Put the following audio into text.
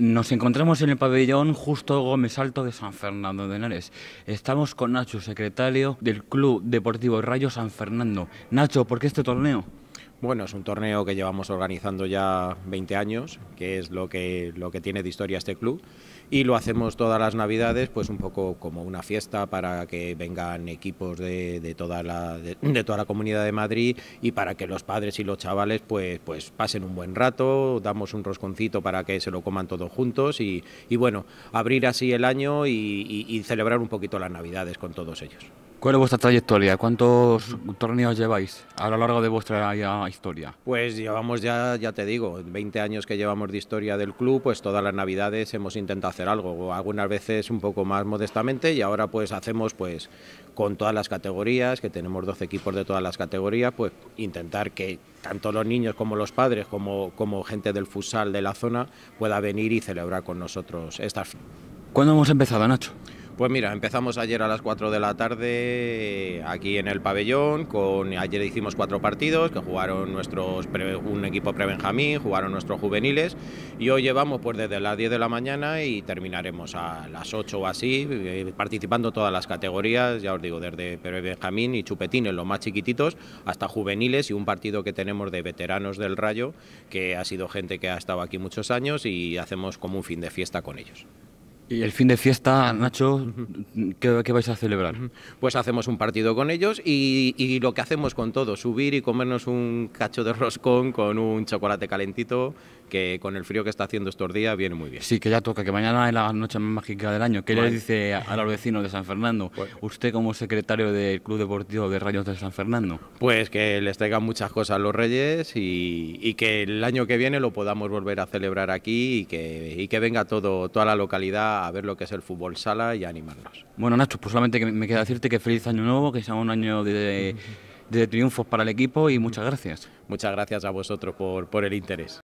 Nos encontramos en el pabellón Justo Gómez Alto de San Fernando de Henares. Estamos con Nacho, secretario del Club Deportivo Rayo San Fernando. Nacho, ¿por qué este torneo? Bueno, es un torneo que llevamos organizando ya 20 años, que es lo que, lo que tiene de historia este club, y lo hacemos todas las navidades, pues un poco como una fiesta para que vengan equipos de, de toda, la, de, toda la comunidad de Madrid y para que los padres y los chavales pues, pues pasen un buen rato, damos un rosconcito para que se lo coman todos juntos y, y bueno, abrir así el año y celebrar un poquito las navidades con todos ellos. ¿Cuál es vuestra trayectoria? ¿Cuántos torneos lleváis a lo largo de vuestra historia? Pues llevamos ya, ya te digo, 20 años que llevamos de historia del club, pues todas las navidades hemos intentado hacer algo, algunas veces un poco más modestamente y ahora pues hacemos pues con todas las categorías, que tenemos 12 equipos de todas las categorías, pues intentar que tanto los niños como los padres, como, como gente del futsal de la zona, pueda venir y celebrar con nosotros estas... ¿Cuándo hemos empezado, Nacho? Pues mira, empezamos ayer a las 4 de la tarde eh, aquí en el pabellón. Con, ayer hicimos cuatro partidos que jugaron nuestros un equipo prebenjamín, jugaron nuestros juveniles y hoy llevamos pues desde las 10 de la mañana y terminaremos a las 8 o así, eh, participando todas las categorías, ya os digo, desde prebenjamín y chupetines, los más chiquititos, hasta juveniles y un partido que tenemos de veteranos del Rayo, que ha sido gente que ha estado aquí muchos años y hacemos como un fin de fiesta con ellos. Y el fin de fiesta, Nacho, ¿qué, vais a celebrar? Pues hacemos un partido con ellos y, lo que hacemos con todo, subir y comernos un cacho de roscón con un chocolate calentito, que con el frío que está haciendo estos días viene muy bien. Sí, que ya toca, que mañana es la noche más mágica del año. ¿Qué le dice a, los vecinos de San Fernando? Pues- Usted como secretario del Club Deportivo de Rayos de San Fernando. Pues que les traigan muchas cosas a los reyes y, que el año que viene lo podamos volver a celebrar aquí y que, que venga todo, toda la localidad a ver lo que es el fútbol sala y a animarlos. Bueno, Nacho, pues solamente me queda decirte que feliz año nuevo, que sea un año de, triunfos para el equipo y muchas gracias. Muchas gracias a vosotros por el interés.